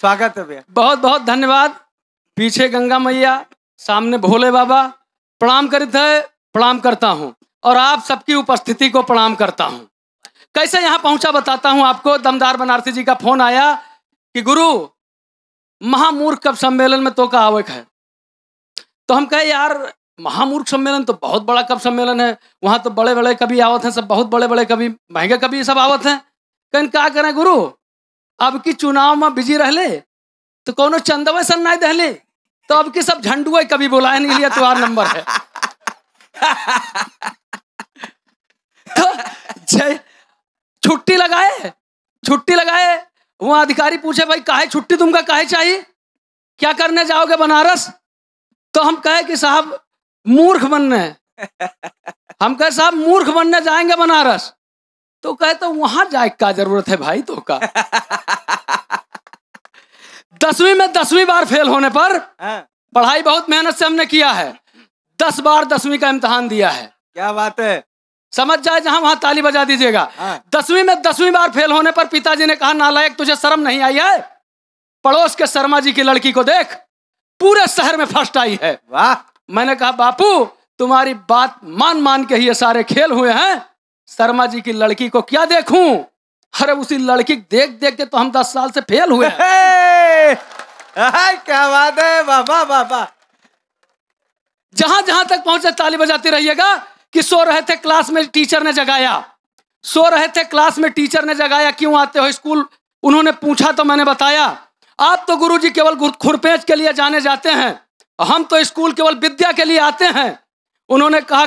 स्वागत है भैया बहुत बहुत धन्यवाद पीछे गंगा मैया सामने भोले बाबा प्रणाम करते प्रणाम करता हूँ और आप सबकी उपस्थिति को प्रणाम करता हूँ कैसे यहाँ पहुंचा बताता हूँ आपको दमदार बनारसी जी का फोन आया कि गुरु महामूर्ख कब सम्मेलन में तो का आवक है तो हम कहे यार महामूर्ख सम्मेलन तो बहुत बड़ा कब सम्मेलन है वहां तो बड़े बड़े कभी आवत हैं सब बहुत बड़े बड़े कभी महंगे कभी सब आवत हैं कहीं क्या करें गुरु अब की चुनाव में बिजी रहले तो कोनो चंदवे सन नहीं दहले तो अब की सब झंडुआ कभी बोला नहीं लिया तुम्हार नंबर है तो जय छुट्टी लगाए छुट्टी लगाए वहां अधिकारी पूछे भाई काहे छुट्टी तुमका काहे चाहिए क्या करने जाओगे बनारस तो हम कहे कि साहब मूर्ख बनने हम कहे साहब मूर्ख बनने जाएंगे बनारस तो तो वहां जाए का जरूरत है भाई तो का दसवीं में दसवीं बार फेल होने पर हाँ। पढ़ाई बहुत मेहनत से हमने किया है दस बार दसवीं का इम्तहान दिया है क्या बात है समझ जाए जहां वहां ताली बजा दीजिएगा हाँ। दसवीं में दसवीं बार फेल होने पर पिताजी ने कहा नालायक तुझे शर्म नहीं आई है पड़ोस के शर्मा जी की लड़की को देख पूरे शहर में फर्स्ट आई है वाह मैंने कहा बापू तुम्हारी बात मान मान के ही ये सारे खेल हुए हैं शर्मा जी की लड़की को क्या देखूं अरे उसी लड़की देख देख के तो हम दस साल से फेल हुए क्या बात है बाबा बाबा जहां जहां तक पहुंचे ताली बजाते रहिएगा कि सो रहे थे क्लास में टीचर ने जगाया सो रहे थे क्लास में टीचर ने जगाया क्यों आते हो स्कूल उन्होंने पूछा तो मैंने बताया आप तो गुरुजी केवल खुरपेच के लिए जाने जाते हैं हम तो स्कूल केवल विद्या के लिए आते हैं उन्होंने कहा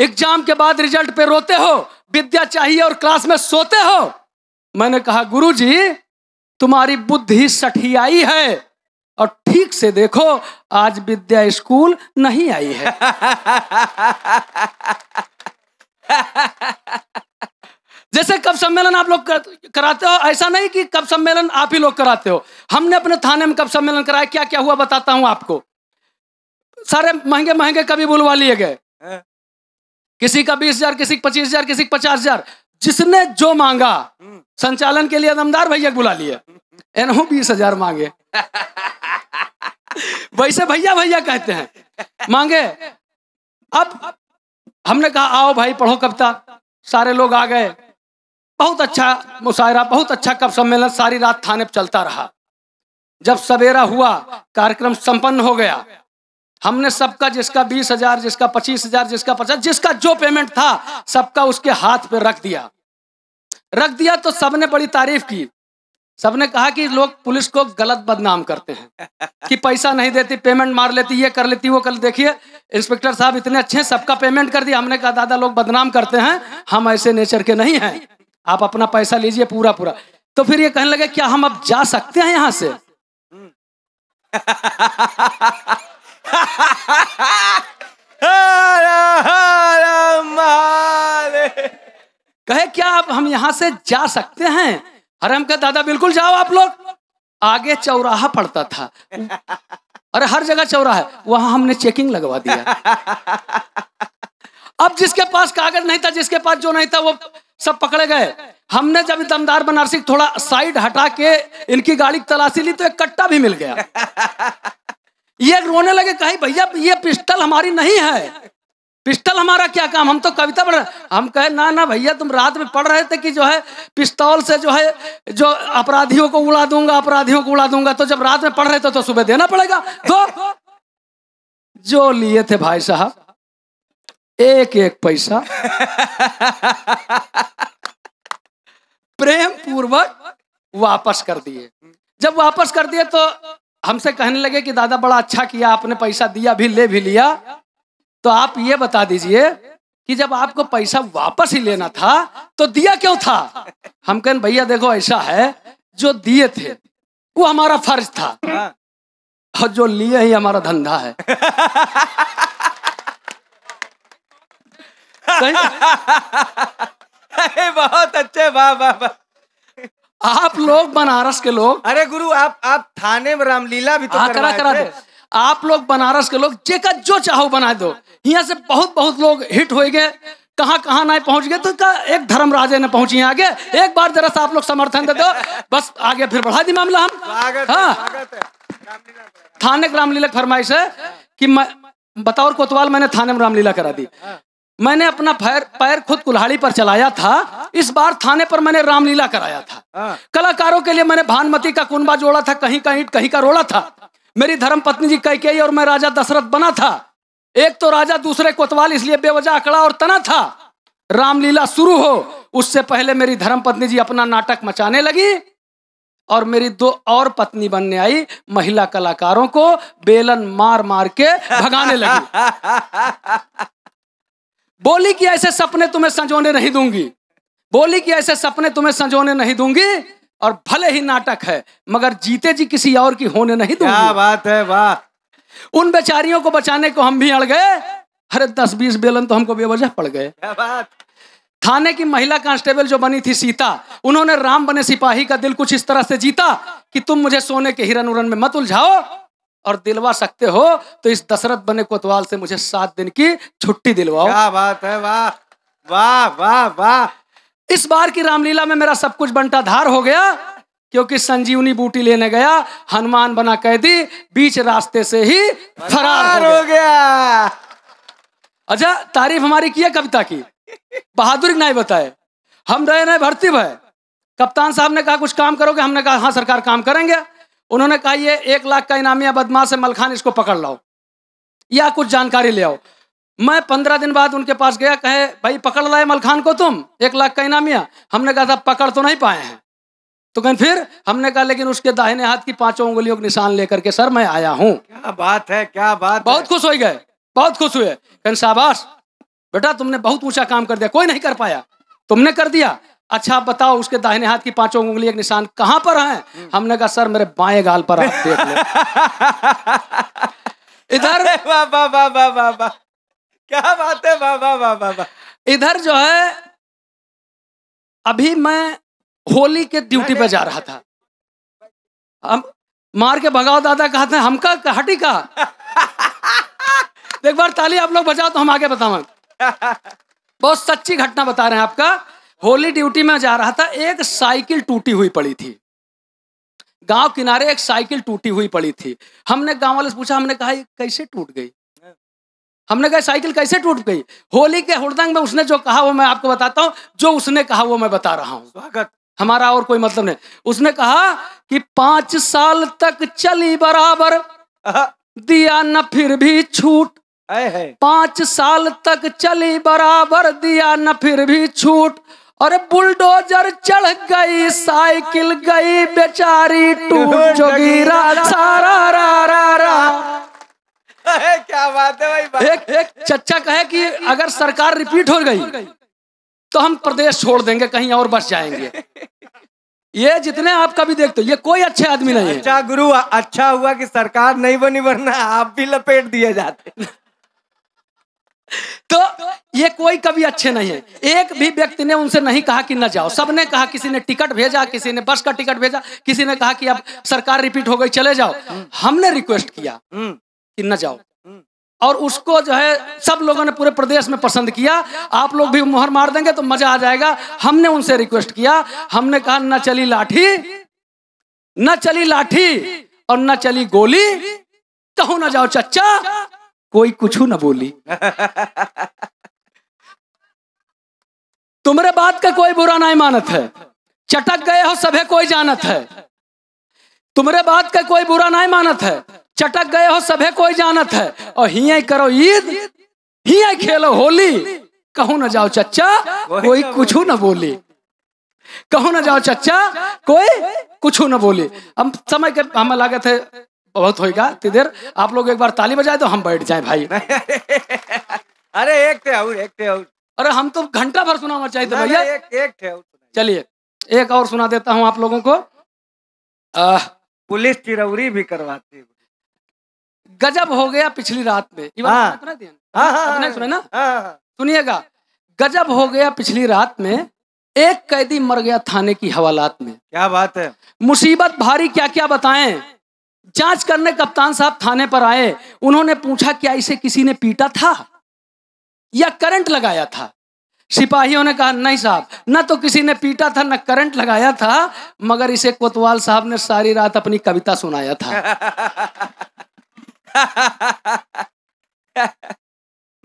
एग्जाम के बाद रिजल्ट पे रोते हो विद्या चाहिए और क्लास में सोते हो मैंने कहा गुरु जी तुम्हारी बुद्धि सठियाई है और ठीक से देखो आज विद्या स्कूल नहीं आई है जैसे कब सम्मेलन आप लोग कराते हो ऐसा नहीं कि कब सम्मेलन आप ही लोग कराते हो हमने अपने थाने में कब सम्मेलन कराया क्या क्या हुआ बताता हूं आपको सारे महंगे महंगे कभी बुलवा लिए गए हाँ। किसी का बीस हजार किसी का पच्चीस हजार किसी का पचास हजार जिसने जो मांगा संचालन के लिए दमदार भैया बुला लिए एनहू बीस हजार मांगे वैसे भैया भैया कहते हैं मांगे अब हमने कहा आओ भाई पढ़ो कविता सारे लोग आ गए बहुत अच्छा मुशायरा बहुत अच्छा कब सम्मेलन सारी रात थाने पर चलता रहा जब सवेरा हुआ कार्यक्रम संपन्न हो गया हमने सबका जिसका बीस हजार जिसका पच्चीस हजार जिसका पचास जिसका जो पेमेंट था सबका उसके हाथ पे रख दिया रख दिया तो सबने बड़ी तारीफ की सबने कहा कि लोग पुलिस को गलत बदनाम करते हैं कि पैसा नहीं देती पेमेंट मार लेती ये कर लेती वो कल देखिए इंस्पेक्टर साहब इतने अच्छे हैं सबका पेमेंट कर दिया हमने कहा दादा लोग बदनाम करते हैं हम ऐसे नेचर के नहीं हैं आप अपना पैसा लीजिए पूरा पूरा तो फिर ये कहने लगे क्या हम अब जा सकते हैं यहाँ से हम्म। कहे क्या आप हम यहां से जा सकते हैं हरम का दादा बिल्कुल जाओ आप लोग आगे चौराहा पड़ता था अरे हर जगह चौराहा है वहां हमने चेकिंग लगवा दिया अब जिसके पास कागज नहीं था जिसके पास जो नहीं था वो सब पकड़े गए हमने जब दमदार बनारसी थोड़ा साइड हटा के इनकी गाड़ी तलाशी ली तो एक कट्टा भी मिल गया ये रोने लगे कहीं भैया ये पिस्टल हमारी नहीं है पिस्टल हमारा क्या काम हम तो कविता पढ़ रहे हम कहे ना ना भैया तुम रात में पढ़ रहे थे कि जो है पिस्तौल से जो है जो अपराधियों को उड़ा दूंगा अपराधियों को उड़ा दूंगा तो जब रात में पढ़ रहे थे तो सुबह देना पड़ेगा तो जो लिए थे भाई साहब एक एक पैसा प्रेम पूर्वक वापस कर दिए जब वापस कर दिए तो हमसे कहने लगे कि दादा बड़ा अच्छा किया आपने पैसा दिया भी ले भी लिया तो आप ये बता दीजिए कि जब आपको पैसा वापस ही लेना था तो दिया क्यों था हम कहें भैया देखो ऐसा है जो दिए थे वो हमारा फर्ज था हाँ। और जो लिए ही हमारा धंधा है बहुत अच्छे वाह वाह वाह आप लोग बनारस के लोग अरे गुरु आप आप थाने में रामलीला भी तो आ, हाँ, करा करा दो आप लोग बनारस के लोग जेका जो चाहो बना दो यहाँ से बहुत बहुत लोग हिट हो गए कहाँ कहाँ ना पहुंच गए तो का एक धर्म राजे ने पहुंची आगे एक बार जरा आप लोग समर्थन दे दो बस आगे फिर बढ़ा दी मामला हम हाँ थाने रामलीला फरमाइश है कि मैं बताओ कोतवाल मैंने थाने में रामलीला करा दी मैंने अपना पैर पैर खुद कुल्हाड़ी पर चलाया था इस बार थाने पर मैंने रामलीला कराया था हाँ। कलाकारों के लिए मैंने भानमती का कुनबा जोड़ा था कहीं का ईट कहीं का रोड़ा था मेरी धर्म पत्नी जी कैकेयी और मैं राजा दशरथ बना था एक तो राजा दूसरे कोतवाल इसलिए बेवजह अकड़ा और तना था रामलीला शुरू हो उससे पहले मेरी धर्म पत्नी जी अपना नाटक मचाने लगी और मेरी दो और पत्नी बनने आई महिला कलाकारों को बेलन मार मार के भगाने लगी बोली कि ऐसे सपने तुम्हें संजोने नहीं दूंगी बोली कि ऐसे सपने तुम्हें संजोने नहीं दूंगी और भले ही नाटक है मगर जीते जी किसी और की होने नहीं दूंगी क्या बात है वाह उन बेचारियों को बचाने को हम भी अड़ गए अरे दस बीस बेलन तो हमको बेवजह पड़ गए क्या बात थाने की महिला कांस्टेबल जो बनी थी सीता उन्होंने राम बने सिपाही का दिल कुछ इस तरह से जीता कि तुम मुझे सोने के हिरन उरन में मत उलझाओ और दिलवा सकते हो तो इस दशरथ बने कोतवाल से मुझे सात दिन की छुट्टी दिलवाओ क्या बात है वाह वाह वाह वाह इस बार की रामलीला में मेरा सब कुछ बंटा धार हो गया क्योंकि संजीवनी बूटी लेने गया हनुमान बना कैदी बीच रास्ते से ही फरार हो गया अच्छा तारीफ हमारी की है कविता की बहादुरी नहीं बताए हम रहे नहीं भर्ती भय कप्तान साहब ने कहा कुछ काम करोगे हमने कहा हाँ सरकार काम करेंगे उन्होंने कहा ये एक लाख का इनामिया बदमाश है मलखान इसको पकड़ लाओ या कुछ जानकारी ले आओ मैं पंद्रह दिन बाद उनके पास गया कहे भाई पकड़ लाए मलखान को तुम एक लाख का इनामिया हमने कहा था पकड़ तो नहीं पाए हैं तो कहें फिर हमने कहा लेकिन उसके दाहिने हाथ की पांचों उंगलियों के निशान लेकर के सर मैं आया हूँ क्या बात है क्या बात बहुत खुश हो गए बहुत खुश हुए कहें शाबाश बेटा तुमने बहुत ऊंचा काम कर दिया कोई नहीं कर पाया तुमने कर दिया अच्छा आप बताओ उसके दाहिने हाथ की पांचों उंगली एक निशान कहां पर है हमने कहा सर मेरे बाएं गाल पर आप देख लो इधर बाबा बाबा बाबा क्या बात है बाबा बाबा इधर जो है अभी मैं होली के ड्यूटी पे जा रहा था हम मार के भगाओ दादा कहा था हमका हटी का एक बार ताली आप लोग बजाओ तो हम आगे बताओ बहुत सच्ची घटना बता रहे हैं आपका होली ड्यूटी में जा रहा था एक साइकिल टूटी हुई पड़ी थी गांव किनारे एक साइकिल टूटी हुई पड़ी थी हमने गांव वाले से पूछा हमने कहा कैसे टूट गई हमने कहा साइकिल कैसे टूट गई होली के हुड़दंग में उसने जो कहा वो मैं आपको बताता हूँ जो उसने कहा वो मैं बता रहा हूँ स्वागत हमारा और कोई मतलब नहीं उसने कहा कि पांच साल तक चली बराबर दिया न फिर भी छूट पांच साल तक चली बराबर दिया न फिर भी छूट और बुलडोजर चढ़ गई साइकिल गई बेचारी टूट जो गिरा सारा रा रा रा क्या बात है भाई बात। एक एक चच्चा कहे कि अगर सरकार रिपीट हो गई तो हम प्रदेश छोड़ देंगे कहीं और बस जाएंगे ये जितने आप कभी देखते हो ये कोई अच्छे आदमी नहीं है अच्छा गुरु अच्छा हुआ कि सरकार नहीं बनी वरना आप भी लपेट दिए जाते तो ये कोई कभी अच्छे नहीं है एक भी व्यक्ति ने उनसे नहीं कहा कि न जाओ सबने कहा किसी ने टिकट भेजा किसी ने बस का टिकट भेजा किसी ने कहा कि अब सरकार रिपीट हो गई चले जाओ हमने रिक्वेस्ट किया हम्म, कि न जाओ और उसको जो है सब लोगों ने पूरे प्रदेश में पसंद किया आप लोग भी मोहर मार देंगे तो मजा आ जाएगा हमने उनसे रिक्वेस्ट किया हमने कहा न चली लाठी न चली लाठी और न चली गोली कहो ना जाओ चच्चा कोई कुछ ना बोली तुम्हारे बात का कोई बुरा ना मानत है चटक गए हो सभी कोई जानत है तुम्हारे बात का कोई बुरा ना मानत है चटक गए हो सभे कोई जानत है और ही करो ईद ही खेलो होली कहू ना जाओ चच्चा कोई तो कुछ ना बोली कहू ना जाओ चच्चा कोई कुछ ना बोली हम समय के हमें लागत है वक्त होगा तिधर आप लोग एक बार ताली बजाए तो हम बैठ जाए भाई अरे एक थे और एक थे और अरे हम तो घंटा भर सुनाना चाहिए भैया एक, एक थे और चलिए एक और सुना देता हूँ आप लोगों को आ, पुलिस चिरौरी भी करवाती है गजब हो गया पिछली रात में हाँ। सुना हाँ, हाँ, ना सुनिएगा गजब हो गया पिछली रात में एक कैदी मर गया थाने की हवालात में क्या बात है मुसीबत भारी क्या क्या बताएं जांच करने कप्तान साहब थाने पर आए उन्होंने पूछा क्या इसे किसी ने पीटा था या करंट लगाया था सिपाहियों ने कहा नहीं साहब न तो किसी ने पीटा था न करंट लगाया था मगर इसे कोतवाल साहब ने सारी रात अपनी कविता सुनाया था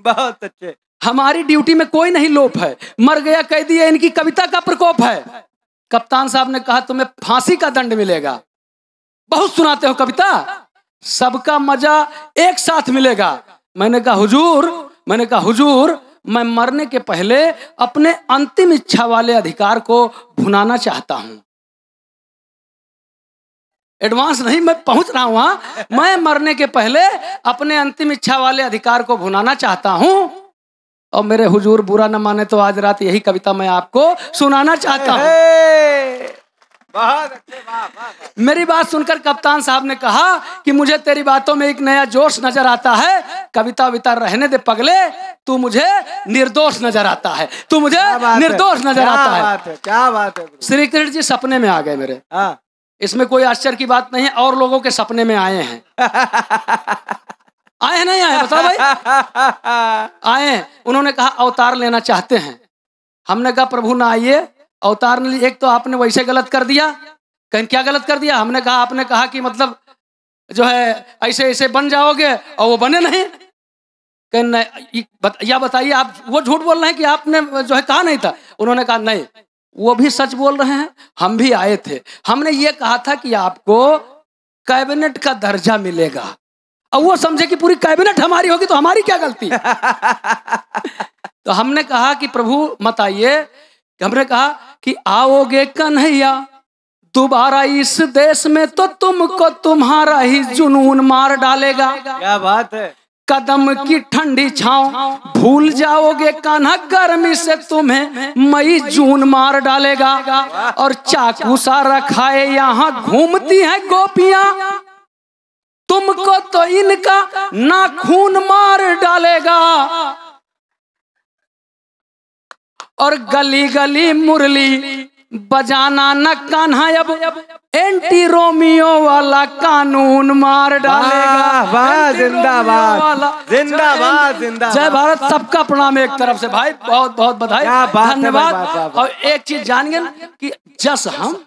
बहुत अच्छे हमारी ड्यूटी में कोई नहीं लोप है मर गया कैदी है इनकी कविता का प्रकोप है कप्तान साहब ने कहा तुम्हें फांसी का दंड मिलेगा बहुत सुनाते हो कविता सबका मजा एक साथ मिलेगा मैंने कहा हुजूर मैंने कहा हुजूर मैं मरने के पहले अपने अंतिम इच्छा वाले अधिकार को भुनाना चाहता हूं एडवांस नहीं मैं पहुंच रहा हूं हाँ। मैं मरने के पहले अपने अंतिम इच्छा वाले अधिकार को भुनाना चाहता हूं और मेरे हुजूर बुरा न माने तो आज रात यही कविता मैं आपको सुनाना चाहता हूं मेरी बात सुनकर कप्तान साहब ने कहा कि मुझे तेरी बातों में एक नया जोश नजर आता है कविता विता रहने दे पगले तू मुझे निर्दोष नजर आता है तू मुझे निर्दोष नजर आता है क्या बात है श्री कृष्ण जी सपने में आ गए मेरे हाँ। इसमें कोई आश्चर्य की बात नहीं है और लोगों के सपने में आए हैं आए नहीं आए बता भाई आए उन्होंने कहा अवतार लेना चाहते हैं हमने कहा प्रभु ना आइए अवतार ने एक तो आपने वैसे गलत कर दिया कहीं क्या गलत कर दिया हमने कहा आपने कहा कि मतलब जो है ऐसे ऐसे बन जाओगे और वो बने नहीं कहीं बत, या बताइए आप वो झूठ बोल रहे हैं कि आपने जो है कहा नहीं था उन्होंने कहा नहीं वो भी सच बोल रहे हैं हम भी आए थे हमने ये कहा था कि आपको कैबिनेट का दर्जा मिलेगा अब वो समझे कि पूरी कैबिनेट हमारी होगी तो हमारी क्या गलती तो हमने कहा कि प्रभु मत आइए हमने कहा कि आओगे कन्हैया दोबारा इस देश में तो तुमको तुम्हारा ही जुनून मार डालेगा क्या बात है कदम की ठंडी छाव भूल जाओगे कान्हा गर्मी से तुम्हें मई जून मार डालेगा और चाकू सा रखाए यहाँ घूमती है गोपियां तुमको तो इनका नाखून मार डालेगा और गली गली मुरली बजाना न कान्हा अब एंटी रोमियो वाला कानून मार डालेगा जिंदाबाद जिंदाबाद जिंदाबाद जय भारत सबका प्रणाम एक तरफ से भाई बहुत बहुत बधाई धन्यवाद और एक चीज जान गए कि जस हम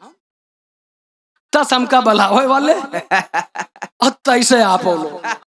तस हम का भला वाले और तैसे आप लोग